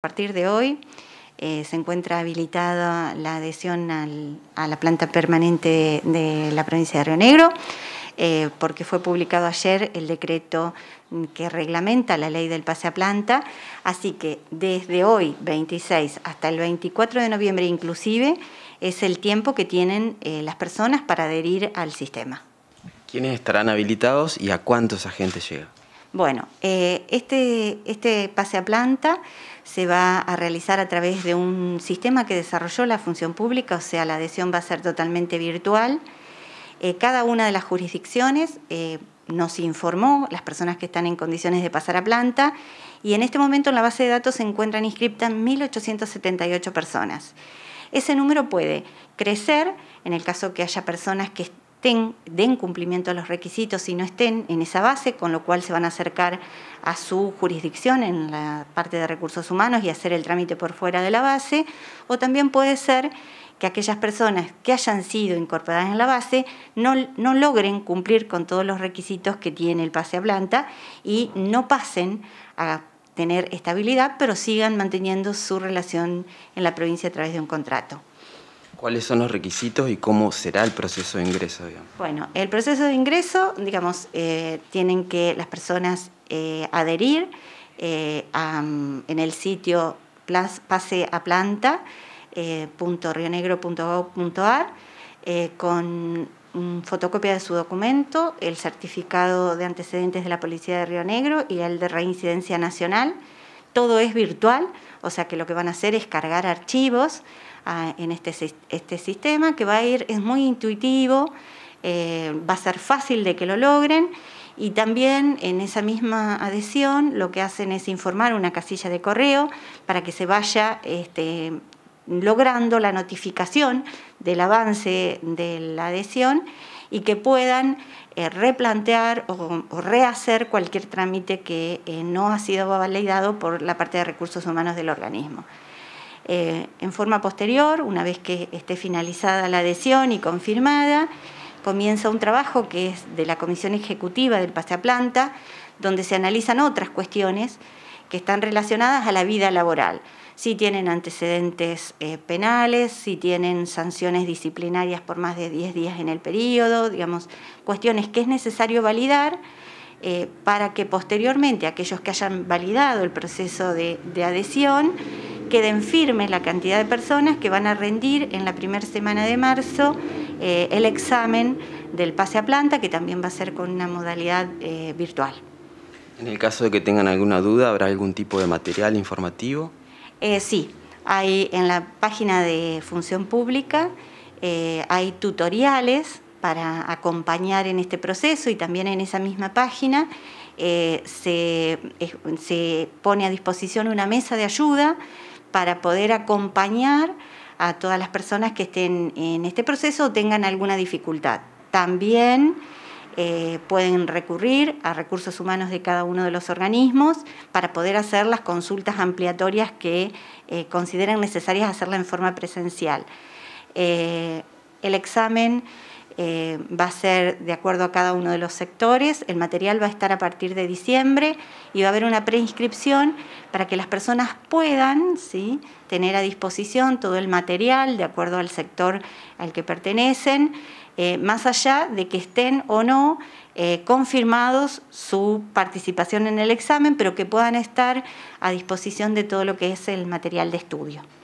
A partir de hoy eh, se encuentra habilitada la adhesión a la planta permanente de, la provincia de Río Negro, eh, porque fue publicado ayer el decreto que reglamenta la ley del pase a planta, así que desde hoy, 26, hasta el 24 de noviembre inclusive, es el tiempo que tienen eh, las personas para adherir al sistema. ¿Quiénes estarán habilitados y a cuántos agentes llega? Bueno, eh, este, este, pase a planta se va a realizar a través de un sistema que desarrolló la función pública, o sea, la adhesión va a ser totalmente virtual. Eh, cada una de las jurisdicciones eh, nos informó las personas que están en condiciones de pasar a planta y en este momento en la base de datos se encuentran inscriptas 1.878 personas. Ese número puede crecer en el caso que haya personas que den cumplimiento a los requisitos y no estén en esa base, con lo cual se van a acercar a su jurisdicción en la parte de recursos humanos y hacer el trámite por fuera de la base, o también puede ser que aquellas personas que hayan sido incorporadas en la base no, no logren cumplir con todos los requisitos que tiene el pase a planta y no pasen a tener estabilidad, pero sigan manteniendo su relación en la provincia a través de un contrato. ¿Cuáles son los requisitos y cómo será el proceso de ingreso? Bueno, el proceso de ingreso, digamos, eh, tienen que las personas eh, adherir eh, mm, en el sitio pase a planta punto con fotocopia de su documento, el certificado de antecedentes de la Policía de Río Negro y el de reincidencia nacional todo es virtual, o sea que lo que van a hacer es cargar archivos ah, en este, este, sistema que va a ir, es muy intuitivo, eh, va a ser fácil de que lo logren. Y también en esa misma adhesión lo que hacen es informar una casilla de correo para que se vaya este, logrando la notificación del avance de la adhesión y que puedan eh, replantear o, rehacer cualquier trámite que eh, no ha sido validado por la parte de recursos humanos del organismo. Eh, en forma posterior, una vez que esté finalizada la adhesión y confirmada, comienza un trabajo que es de la Comisión Ejecutiva del Pase a Planta, donde se analizan otras cuestiones que están relacionadas a la vida laboral si tienen antecedentes eh, penales, si tienen sanciones disciplinarias por más de 10 días en el periodo, digamos, cuestiones que es necesario validar eh, para que posteriormente aquellos que hayan validado el proceso de, adhesión queden firmes la cantidad de personas que van a rendir en la primera semana de marzo eh, el examen del pase a planta, que también va a ser con una modalidad virtual. En el caso de que tengan alguna duda, ¿habrá algún tipo de material informativo? Eh, sí, hay en la página de Función Pública eh, hay tutoriales para acompañar en este proceso y también en esa misma página eh, se, se pone a disposición una mesa de ayuda para poder acompañar a todas las personas que estén en este proceso o tengan alguna dificultad. También eh, pueden recurrir a recursos humanos de cada uno de los organismos para poder hacer las consultas ampliatorias que eh, consideren necesarias hacerla en forma presencial. Eh, el examen eh, va a ser de acuerdo a cada uno de los sectores, el material va a estar a partir de diciembre y va a haber una preinscripción para que las personas puedan tener a disposición todo el material de acuerdo al sector al que pertenecen, eh, más allá de que estén o no eh, confirmados su participación en el examen, pero que puedan estar a disposición de todo lo que es el material de estudio.